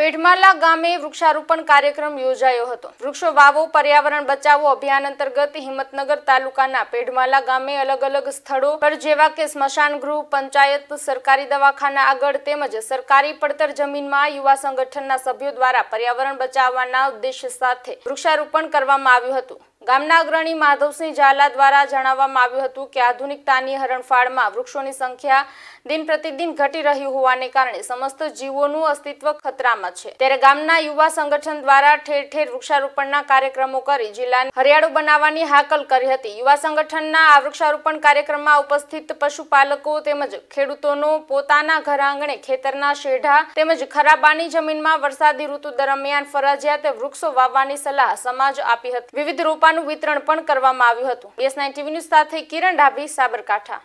પેઢમાલા ગામે વૃક્ષારોપણ કાર્યક્રમ યોજાયો હતો વૃક્ષો વાવો પર્યાવરણ બચાવો અભિયાન અંતર્ગત હિંમતનગર તાલુકાના પેઢમાલા ગામે અલગ અલગ સ્થળો પર જેવા કે સ્મશાન ગૃહ પંચાયત સરકારી દવાખાના આગળ તેમજ સરકારી પડતર જમીનમાં યુવા સંગઠનના સભ્યો દ્વારા પર્યાવરણ બચાવવાના ઉદ્દેશ્ય સાથે વૃક્ષારોપણ કરવામાં આવ્યું હતું ગામના અગ્રણી માધવસિંહ ઝાલા દ્વારા જણાવવામાં આવ્યું હતું કે આધુનિકતાની હરણફાળમાં વૃક્ષોની સંખ્યા દિન પ્રતિદિન ઘટી રહી હોવાને કારણે સમસ્ત જીવોનું અસ્તિત્વ ખતરામાં છે ત્યારે ગામના યુવા સંગઠન દ્વારા ઠેર ઠેર વૃક્ષારોપણના કાર્યક્રમો કરી જિલ્લાને હરિયાળો બનાવવાની હાકલ કરી હતી યુવા સંગઠનના આ વૃક્ષારોપણ કાર્યક્રમમાં ઉપસ્થિત પશુપાલકો તેમજ ખેડૂતોનો પોતાના ઘર આંગણે ખેતરના શેઢા તેમજ ખરાબાની જમીનમાં વરસાદી ઋતુ દરમિયાન ફરજિયાત વૃક્ષો વાવવાની સલાહ સમાજ આપી હતી વિવિધ રૂપા દવાનું વિતરણ પણ કરવામાં આવ્યું હતું એસ નાઇન ટીવી ન્યૂઝ સાથે કિરણ ડાભી સાબરકાંઠા